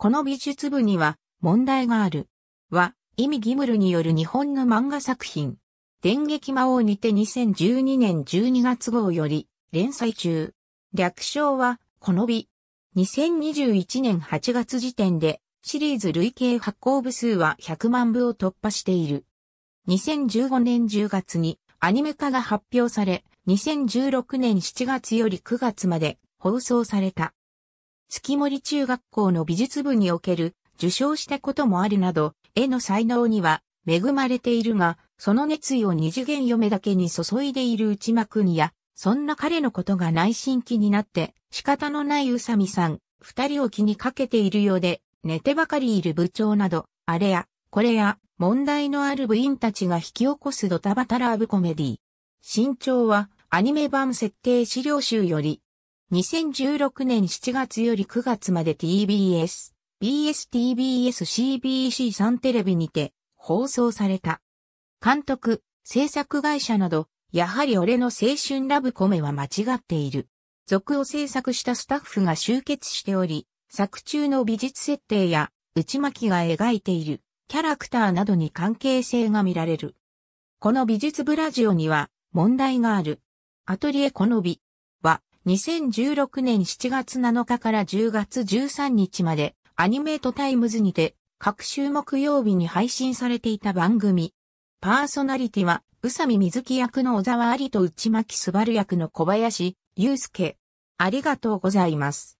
この美術部には問題がある。は、意味義務ルによる日本の漫画作品。電撃魔王にて2012年12月号より連載中。略称は、この美。2021年8月時点でシリーズ累計発行部数は100万部を突破している。2015年10月にアニメ化が発表され、2016年7月より9月まで放送された。月森中学校の美術部における受賞したこともあるなど、絵の才能には恵まれているが、その熱意を二次元嫁だけに注いでいる内間にや、そんな彼のことが内心気になって仕方のない宇佐美さん、二人を気にかけているようで、寝てばかりいる部長など、あれや、これや、問題のある部員たちが引き起こすドタバタラーブコメディ。身長はアニメ版設定資料集より2016年7月より9月まで TBS、BSTBS、CBC3 テレビにて放送された。監督、制作会社など、やはり俺の青春ラブコメは間違っている。続を制作したスタッフが集結しており、作中の美術設定や内巻が描いているキャラクターなどに関係性が見られる。この美術ブラジオには問題がある。アトリエこの美、2016年7月7日から10月13日までアニメートタイムズにて各週木曜日に配信されていた番組。パーソナリティは宇佐美水木役の小沢ありと内巻すばる役の小林祐介。ありがとうございます。